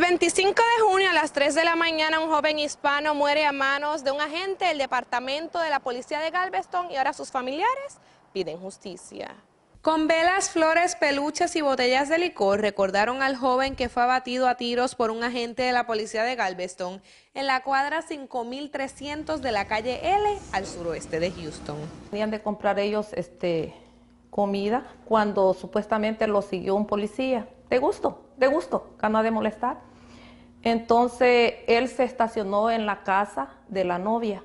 El 25 de junio a las 3 de la mañana un joven hispano muere a manos de un agente del departamento de la policía de Galveston y ahora sus familiares piden justicia. Con velas, flores, peluches y botellas de licor recordaron al joven que fue abatido a tiros por un agente de la policía de Galveston en la cuadra 5300 de la calle L al suroeste de Houston. Tenían de comprar ellos este, comida cuando supuestamente lo siguió un policía. De gusto, de gusto, gana de molestar. Entonces él se estacionó en la casa de la novia,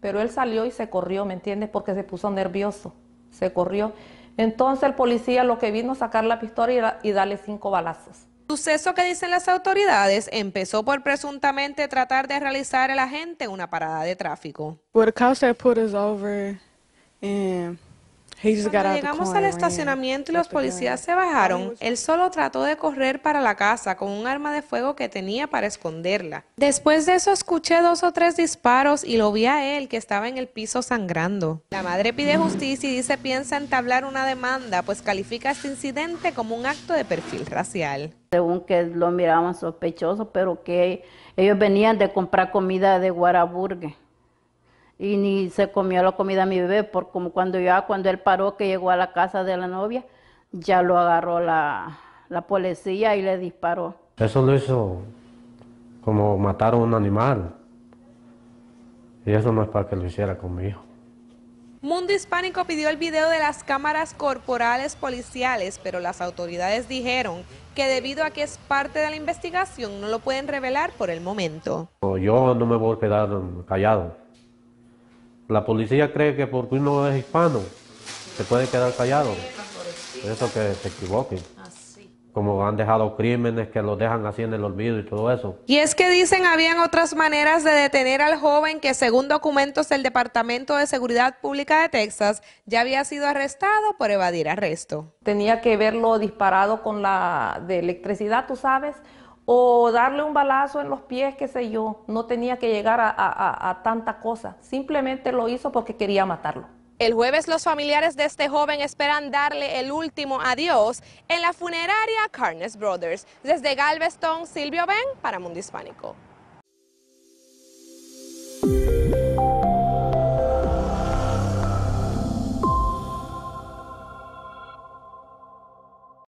pero él salió y se corrió, ¿me entiendes? Porque se puso nervioso, se corrió. Entonces el policía lo que vino a sacar la pistola y, darle cinco balazos. Suceso que dicen las autoridades empezó por presuntamente tratar de realizar la agente una parada de tráfico. the cuando llegamos al estacionamiento y los policías se bajaron, él solo trató de correr para la casa con un arma de fuego que tenía para esconderla. Después de eso escuché dos o tres disparos y lo vi a él que estaba en el piso sangrando. La madre pide justicia y dice piensa entablar una demanda, pues califica este incidente como un acto de perfil racial. Según que lo miraban sospechoso, pero que ellos venían de comprar comida de Guaraburgue y ni se comió la comida a mi bebé, por como cuando ya cuando él paró que llegó a la casa de la novia, ya lo agarró la, la policía y le disparó. Eso lo hizo como matar a un animal. Y eso no es para que lo hiciera conmigo. Mundo Hispánico pidió el video de las cámaras corporales policiales, pero las autoridades dijeron que debido a que es parte de la investigación no lo pueden revelar por el momento. Yo no me voy a quedar callado. La policía cree que porque no es hispano se puede quedar callado. por Eso que se equivoquen. Ah, Como han dejado crímenes que los dejan así en el olvido y todo eso. Y es que dicen habían otras maneras de detener al joven que según documentos del Departamento de Seguridad Pública de Texas ya había sido arrestado por evadir arresto. Tenía que verlo disparado con la de electricidad, tú sabes, o darle un balazo en los pies, qué sé yo, no tenía que llegar a, tanta cosa, simplemente lo hizo porque quería matarlo. El jueves los familiares de este joven esperan darle el último adiós en la funeraria Carnes Brothers. Desde Galveston, Silvio Ben para Mundo Hispánico.